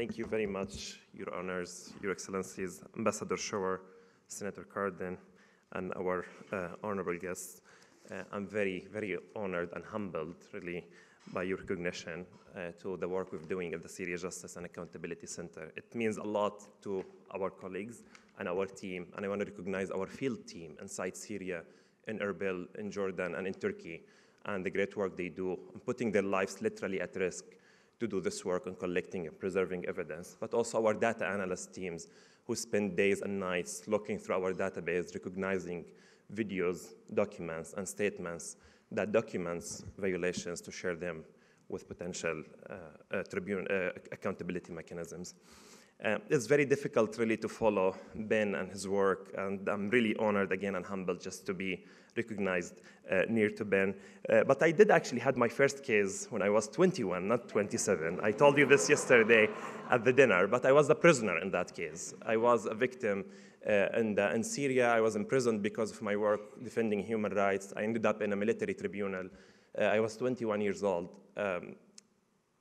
Thank you very much, Your Honors, Your Excellencies, Ambassador Shower, Senator Cardin, and our uh, honorable guests. Uh, I'm very, very honored and humbled, really, by your recognition uh, to the work we're doing at the Syria Justice and Accountability Center. It means a lot to our colleagues and our team, and I want to recognize our field team inside Syria, in Erbil, in Jordan, and in Turkey, and the great work they do, putting their lives literally at risk to do this work on collecting and preserving evidence, but also our data analyst teams who spend days and nights looking through our database, recognizing videos, documents, and statements that documents violations to share them with potential uh, uh, tribune uh, accountability mechanisms. Uh, it's very difficult really to follow Ben and his work, and I'm really honored again and humbled just to be recognized uh, near to Ben. Uh, but I did actually had my first case when I was 21, not 27. I told you this yesterday at the dinner, but I was a prisoner in that case. I was a victim uh, in, the, in Syria. I was imprisoned because of my work defending human rights. I ended up in a military tribunal. Uh, I was 21 years old. Um,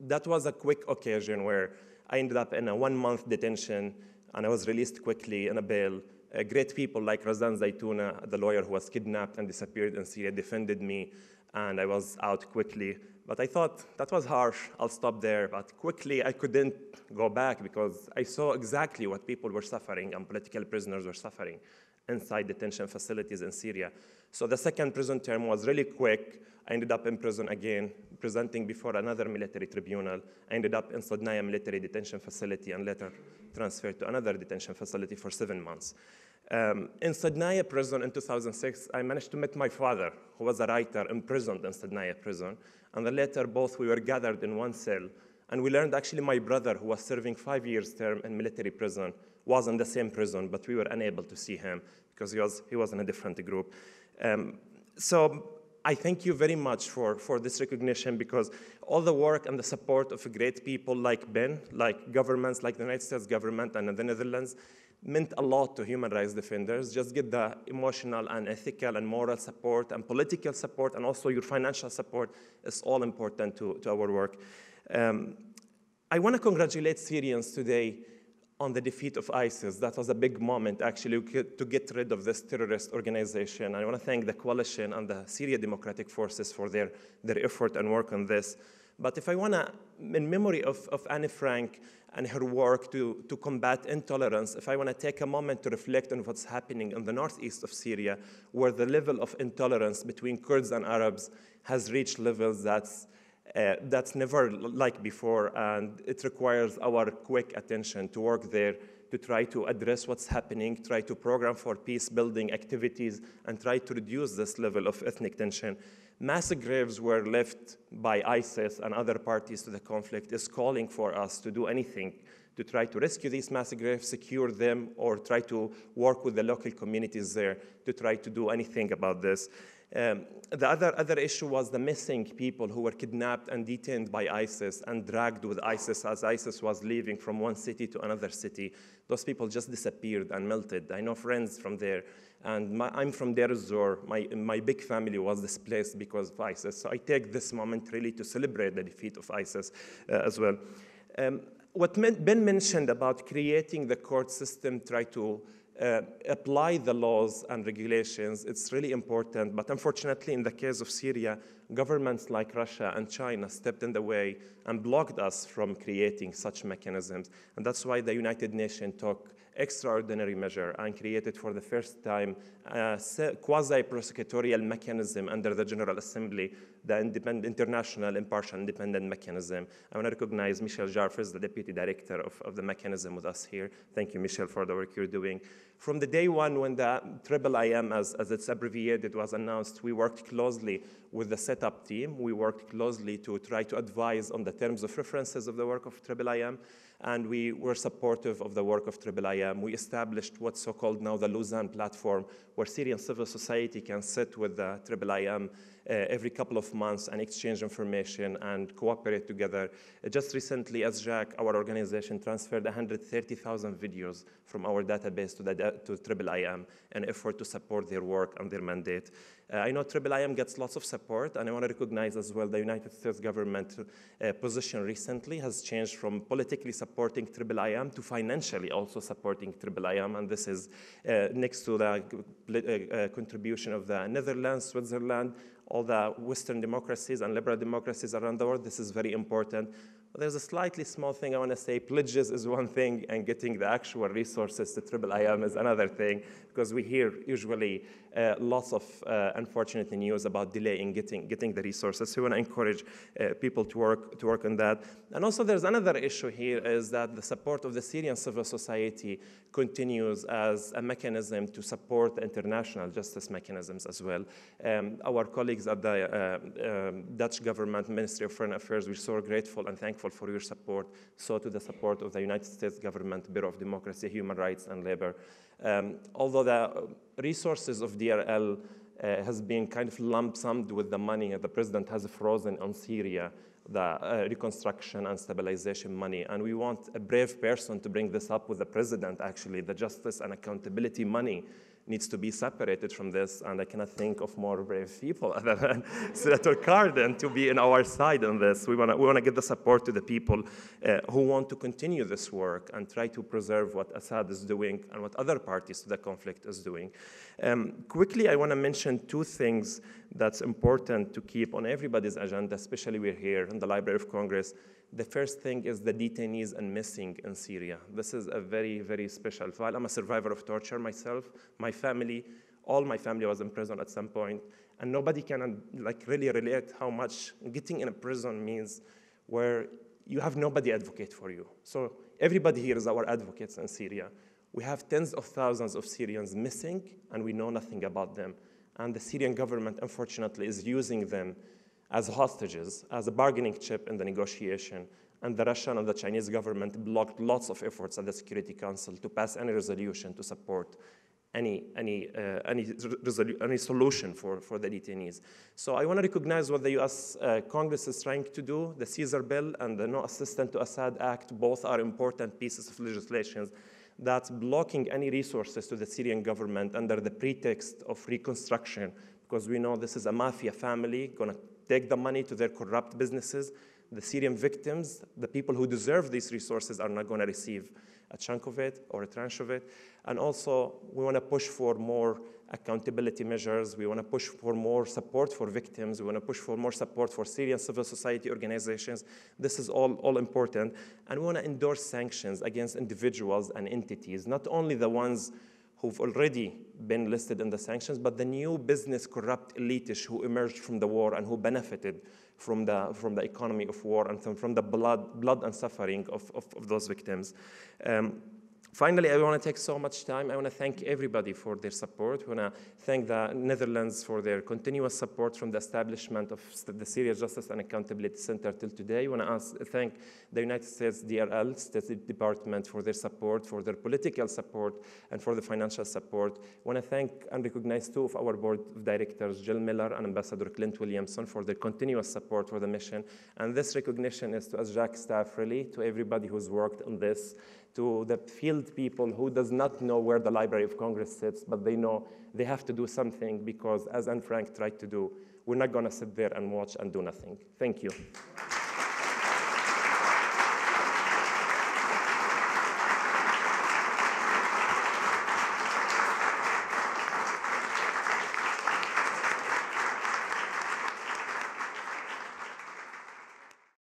that was a quick occasion where I ended up in a one-month detention, and I was released quickly in a bail. Uh, great people like Razan Zaituna, the lawyer who was kidnapped and disappeared in Syria, defended me, and I was out quickly. But I thought that was harsh, I'll stop there. But quickly, I couldn't go back because I saw exactly what people were suffering and political prisoners were suffering inside detention facilities in Syria. So the second prison term was really quick. I ended up in prison again, presenting before another military tribunal. I ended up in Sodnaya military detention facility and later transferred to another detention facility for seven months. Um, in Sodnaya prison in 2006, I managed to meet my father, who was a writer imprisoned in Sodnaya prison. And then later, both we were gathered in one cell. And we learned actually my brother, who was serving five years term in military prison, was in the same prison, but we were unable to see him because he was, he was in a different group. Um, so I thank you very much for, for this recognition because all the work and the support of great people like Ben, like governments, like the United States government and the Netherlands, meant a lot to human rights defenders. Just get the emotional and ethical and moral support and political support and also your financial support is all important to, to our work. Um, I want to congratulate Syrians today on the defeat of ISIS. That was a big moment, actually, to get rid of this terrorist organization. I want to thank the coalition and the Syria Democratic Forces for their, their effort and work on this. But if I want to, in memory of, of Anne Frank and her work to, to combat intolerance, if I want to take a moment to reflect on what's happening in the northeast of Syria, where the level of intolerance between Kurds and Arabs has reached levels that's uh, that's never like before, and it requires our quick attention to work there to try to address what's happening, try to program for peace building activities, and try to reduce this level of ethnic tension. Mass graves were left by ISIS and other parties to the conflict is calling for us to do anything to try to rescue these massive graves, secure them, or try to work with the local communities there to try to do anything about this. Um, the other, other issue was the missing people who were kidnapped and detained by ISIS and dragged with ISIS as ISIS was leaving from one city to another city. Those people just disappeared and melted. I know friends from there, and my, I'm from Deir ez-Zor. My, my big family was displaced because of ISIS. So I take this moment really to celebrate the defeat of ISIS uh, as well. Um, what Ben mentioned about creating the court system, try to uh, apply the laws and regulations, it's really important. But unfortunately, in the case of Syria, governments like Russia and China stepped in the way and blocked us from creating such mechanisms. And that's why the United Nations took extraordinary measure and created for the first time a quasi-prosecutorial mechanism under the General Assembly, the international impartial independent mechanism. I want to recognize Michel Jarfes, the deputy director of, of the mechanism with us here. Thank you, Michel, for the work you're doing. From the day one when the Triple IM, as, as it's abbreviated, was announced, we worked closely with the setup team. We worked closely to try to advise on the terms of references of the work of Triple IM, and we were supportive of the work of Triple IM. We established what's so-called now the Lausanne platform, where Syrian civil society can sit with the Triple IM uh, every couple of months and exchange information and cooperate together. Uh, just recently, as Jack, our organization transferred 130,000 videos from our database to, the, uh, to IIIM, an effort to support their work and their mandate. Uh, I know IIIM gets lots of support, and I want to recognize as well the United States government uh, position recently has changed from politically supporting IIIM to financially also supporting IIIM, and this is uh, next to the contribution of the Netherlands, Switzerland, all the Western democracies and liberal democracies around the world, this is very important there's a slightly small thing I want to say. Pledges is one thing, and getting the actual resources to Triple IM is another thing, because we hear usually uh, lots of uh, unfortunate news about delay in getting, getting the resources. So we want to encourage uh, people to work, to work on that. And also there's another issue here is that the support of the Syrian civil society continues as a mechanism to support international justice mechanisms as well. Um, our colleagues at the uh, um, Dutch government, Ministry of Foreign Affairs, we're so grateful and thankful thankful for your support, so to the support of the United States government, Bureau of Democracy, Human Rights, and Labor. Um, although the resources of DRL uh, has been kind of lump summed with the money that the president has frozen on Syria, the uh, reconstruction and stabilization money. And we want a brave person to bring this up with the president, actually, the justice and accountability money needs to be separated from this, and I cannot think of more brave people other than Senator Cardin to be in our side on this. We want to we wanna give the support to the people uh, who want to continue this work and try to preserve what Assad is doing and what other parties to the conflict is doing. Um, quickly, I want to mention two things that's important to keep on everybody's agenda, especially we're here in the Library of Congress. The first thing is the detainees and missing in Syria. This is a very, very special file. I'm a survivor of torture myself. My family, all my family was in prison at some point, and nobody can like really relate how much getting in a prison means where you have nobody advocate for you. So everybody here is our advocates in Syria. We have tens of thousands of Syrians missing, and we know nothing about them. And the Syrian government, unfortunately, is using them as hostages, as a bargaining chip in the negotiation. And the Russian and the Chinese government blocked lots of efforts at the Security Council to pass any resolution to support any, any, uh, any, any solution for, for the detainees. So I want to recognize what the US uh, Congress is trying to do. The Caesar Bill and the No Assistance to Assad Act both are important pieces of legislation that's blocking any resources to the Syrian government under the pretext of reconstruction, because we know this is a mafia family going to take the money to their corrupt businesses the Syrian victims, the people who deserve these resources, are not going to receive a chunk of it or a tranche of it. And also, we want to push for more accountability measures. We want to push for more support for victims. We want to push for more support for Syrian civil society organizations. This is all, all important. And we want to endorse sanctions against individuals and entities, not only the ones who've already been listed in the sanctions, but the new business corrupt elitish who emerged from the war and who benefited from the, from the economy of war and from the blood, blood and suffering of, of, of those victims. Um, Finally, I want to take so much time. I want to thank everybody for their support. I want to thank the Netherlands for their continuous support from the establishment of the Syria Justice and Accountability Center till today. I want to ask, thank the United States DRL, State Department, for their support, for their political support, and for the financial support. I want to thank and recognize two of our board of directors, Jill Miller and Ambassador Clint Williamson, for their continuous support for the mission. And this recognition is to us, Jack staff, really, to everybody who's worked on this to the field people who does not know where the Library of Congress sits, but they know they have to do something because, as Anne Frank tried to do, we're not going to sit there and watch and do nothing. Thank you.